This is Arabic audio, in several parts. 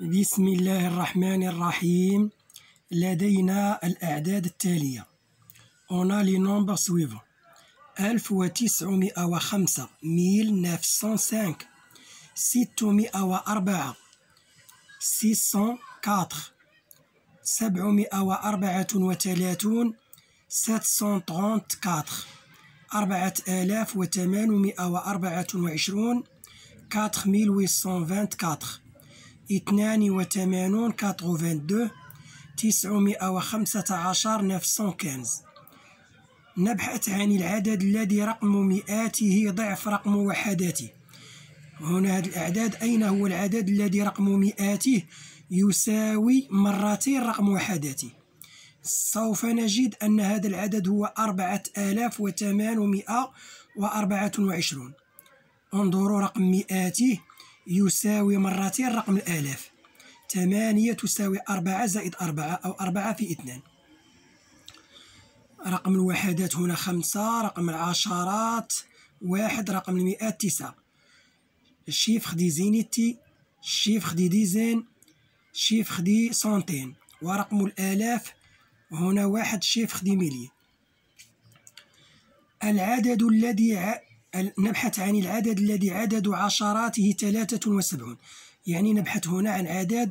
بسم الله الرحمن الرحيم لدينا الأعداد التالية On a les nombres suivants 1905 1905 604 604 734 734 4824 4824 اثنان وثمانون كاتغوفان دو تسعمائة وخمسة عشر نفسون كنز نبحث عن العدد الذي رقم مئاته ضعف رقم وحداته هنا هاد الأعداد أين هو العدد الذي رقم مئاته يساوي مرتين رقم وحداته سوف نجد أن هذا العدد هو أربعة آلاف وثمانمائة وأربعة وعشرون انظروا رقم مئاته يساوي مرتين رقم الآلاف ثمانية تساوي أربعة زائد أربعة أو أربعة في اثنان رقم الوحدات هنا خمسة رقم العشرات واحد رقم المئات تسعة الشيف خدي زينيتي الشيف خدي ديزين الشيف خدي سنتين ورقم الآلاف هنا واحد الشيف خدي ميلي العدد الذي نبحث عن العدد الذي عدد عشراته 73 يعني نبحث هنا عن عدد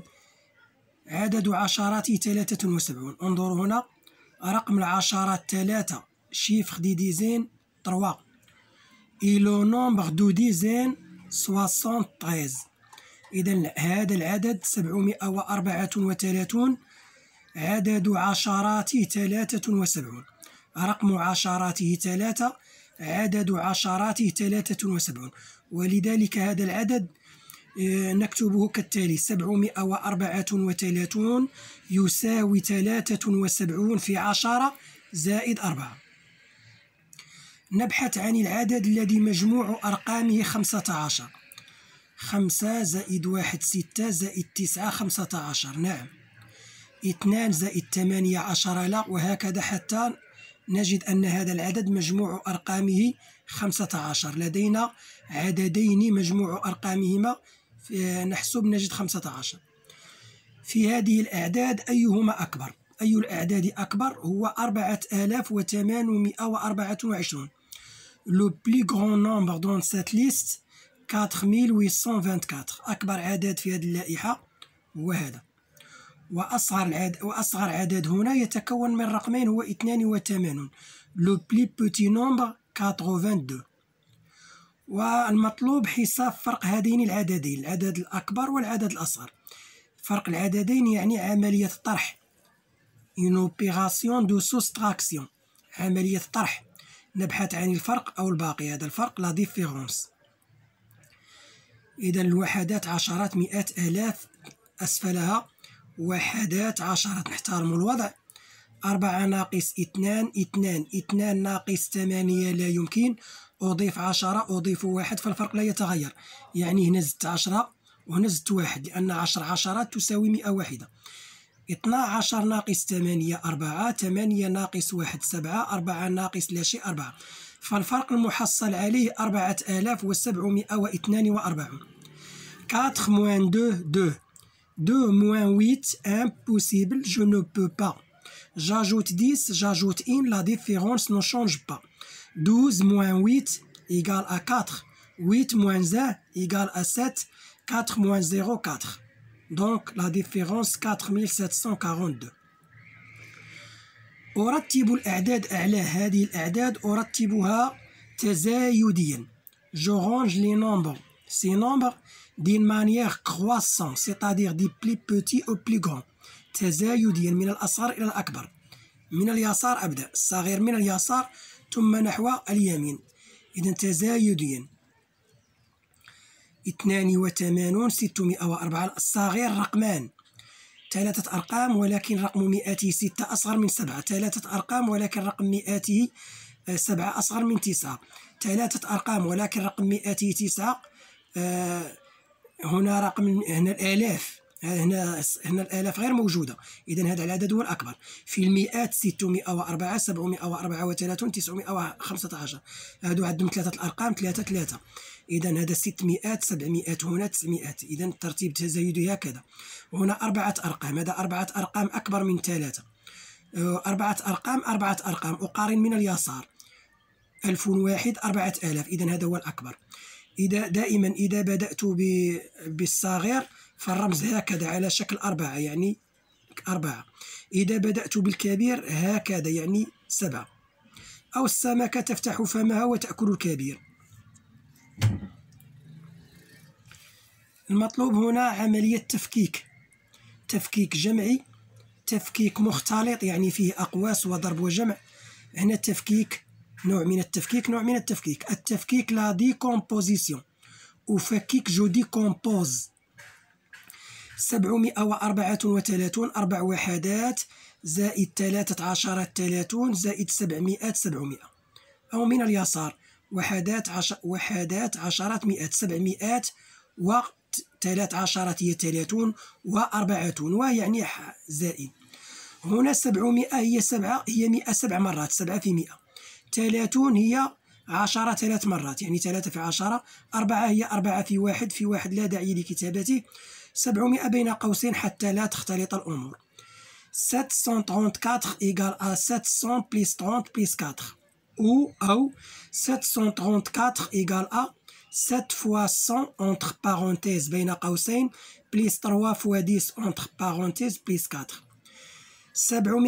عدد عشراته 73 انظروا هنا رقم العشرات 3 شيفخ دي ديزين 3 إلو نومبر دو ديزين 73 اذا هذا العدد 734 عدد عشراته 73 رقم عشراته 3 عدد عشراته 73 ولذلك هذا العدد آه، نكتبه كالتالي 734 يساوي 73 في 10 زائد 4 نبحث عن العدد الذي مجموع أرقامه 15 خمسة زائد واحد ستة زائد تسعة خمسة عشر نعم اثنان زائد ثمانية عشر لا وهكذا حتى نجد أن هذا العدد مجموع أرقامه 15 لدينا عددين مجموع أرقامهما نحسب نجد 15 في هذه الأعداد أيهما أكبر أي الأعداد أكبر هو 4824 لو بلي غران نومبر دون سات ليست 4824 أكبر عدد في هذه اللائحة هو هذا وأصغر عدد وأصغر عدد هنا يتكون من رقمين هو 82 لو بلي بوتي نومبر 82 والمطلوب حساب فرق هذين العددين العدد الأكبر والعدد الأصغر فرق العددين يعني عملية طرح ان اوبيراسيون دو سوستراكسيون عملية طرح نبحث عن الفرق أو الباقي هذا الفرق لا ديفيرونس إذا الوحدات عشرات مئات آلاف أسفلها وحدات عشرة نحترم الوضع أربعة ناقص اثنان اثنان اثنان ناقص ثمانية لا يمكن أضيف عشرة أضيف واحد فالفرق لا يتغير يعني هنا زدت عشرة وهنا زدت واحد لأن عشر عشرات تساوي مئة واحدة اثنا عشر ناقص ثمانية أربعة ثمانية ناقص واحد سبعة أربعة ناقص لا شيء أربعة فالفرق المحصل عليه أربعة آلاف وسبعمائة واثنان وأربعون كاتخ موان دو دو 2 moins 8, impossible, je ne peux pas. J'ajoute 10, j'ajoute 1, la différence ne change pas. 12 moins 8 égale à 4. 8 moins 1 égale à 7. 4 moins 0, 4. Donc la différence 4742. أرتب هذه تزايديا. Je range les nombres ces nombres d'une manière croissante, c'est-à-dire du plus petit au plus grands. تزايديا من الأصغر إلى الأكبر. من اليسار أبدأ، الصغير من اليسار ثم نحو اليمين. إذا تزايديا. 82 604 الصغير رقمان. ثلاثة أرقام ولكن رقم مئاته ستة أصغر من سبعة ثلاثة أرقام ولكن رقم مئاته سبعة أصغر من تسعة ثلاثة أرقام ولكن رقم مئاته تسعة آه، هنا رقم هنا الالاف هنا هنا الالاف غير موجوده اذا هذا العدد هو الاكبر في المئات 604 734 915 هادو عندهم ثلاثه الارقام ثلاثه ثلاثه اذا هذا 600 700 هنا 900 اذا الترتيب التزايدي هكذا هنا اربعه ارقام هذا اربعه ارقام اكبر من ثلاثه آه، اربعه ارقام اربعه ارقام اقارن من اليسار 1001 4000 اذا هذا هو الاكبر إذا دائما إذا بدأت بالصغير فالرمز هكذا على شكل أربعة يعني أربعة إذا بدأت بالكبير هكذا يعني سبعة أو السمكة تفتح فمها وتأكل الكبير المطلوب هنا عملية تفكيك تفكيك جمعي تفكيك مختلط يعني فيه أقواس وضرب وجمع هنا التفكيك نوع من التفكيك نوع من التفكيك التفكيك لا ديكومبوزيسيون وفكيك جو ديكومبوز 734 أربع وحدات زائد 13 30 زائد 700 700 أو من اليسار وحدات عش... وحدات عشرات مئات سبعمائات و ثلاث عشرات هي ثلاثون وأربعة ويعني زائد هنا سبعمائة هي سبعة هي مئة سبع مرات سبعة في مئة 30 هي عشرة ثلاث مرات يعني ثلاثة في عشرة أربعة هي أربعة في واحد في واحد لا داعي لكتابته سبعمائة بين قوسين حتى لا تختلط الأمور 734 إيكال أ 700 بليس 30 بليس 4 أو أو 734 إيكال أ 7 فوا 100 أونتر بارونتيز بين قوسين بليس 3 فوا 10 أونتر بارونتيز بليس 4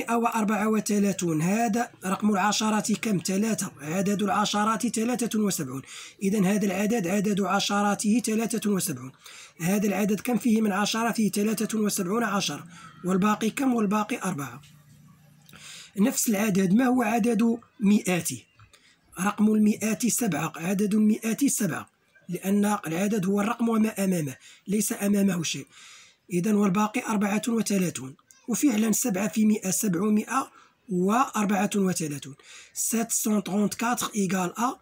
وأربعة وثلاثون هذا رقم العشرات كم ثلاثة عدد العشرات ثلاثة وسبعون إذا هذا العدد عدد عشراته ثلاثة وسبعون هذا العدد كم فيه من عشراته وسبعون عشرة والباقي كم والباقي أربعة نفس العدد ما هو عدد مئاته رقم المئات سبعة عدد المئات سبعة لأن العدد هو الرقم وما أمامه ليس أمامه شيء إذا والباقي أربعة وثلاثون وفعلا سبعة في مئة سبعمائة وأربعة وثلاثون سات سون ترونت كاتر إيكال أ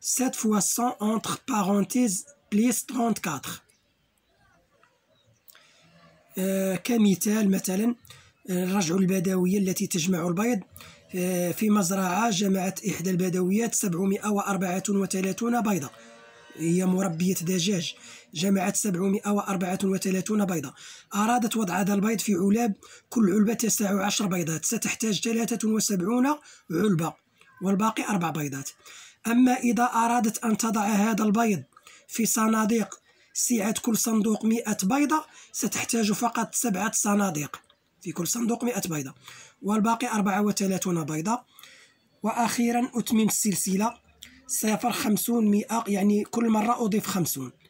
سات فوا سون أونتخ بارونتيز بليس ترونت كاتر كمثال مثلا نرجعو البدوية التي تجمع البيض آه، في مزرعة جمعت إحدى البدويات وثلاثون بيضة هي مربية دجاج جمعت 734 بيضة أرادت وضع هذا البيض في علاب كل علبة تسع عشر بيضات ستحتاج 73 علبة والباقي أربع بيضات أما إذا أرادت أن تضع هذا البيض في صناديق سعة كل صندوق 100 بيضة ستحتاج فقط سبعة صناديق في كل صندوق 100 بيضة والباقي 34 بيضة وأخيرا أتمم السلسلة صفر خمسون مئة يعني كل مرة أضيف خمسون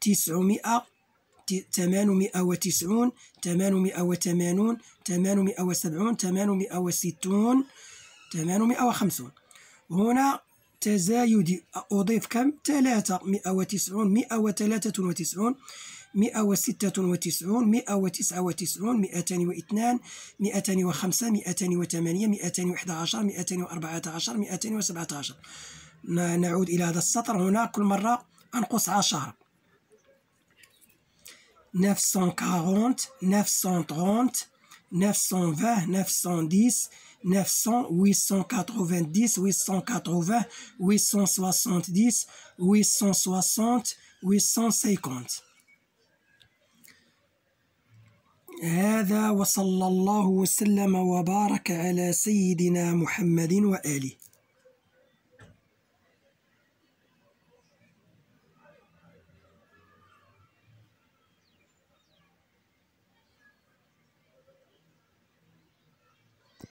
تسعمائة ثمانمائة وتسعون ثمانمائة وتمانون ثمانمائة وسبعون ثمانمائة وستون ثمانمائة وخمسون هنا تزايد أضيف كم؟ ثلاثة مئة وتسعون مئة وثلاثة وتسعون مئة وستة وتسعون مئة وتسعة وتسعون مئتان واثنان مئتان وخمسة مئتان وثمانية مئتان وإحدى عشر مئتان وأربعة عشر مئتان وسبعة عشر نعود إلى هذا السطر هنا كل مرة أنقص عشرة 940, 930, 920, 910, 900, 890, 880, 870, 860, 850 هذا وصلى الله وسلم وبارك على سيدنا محمد وآله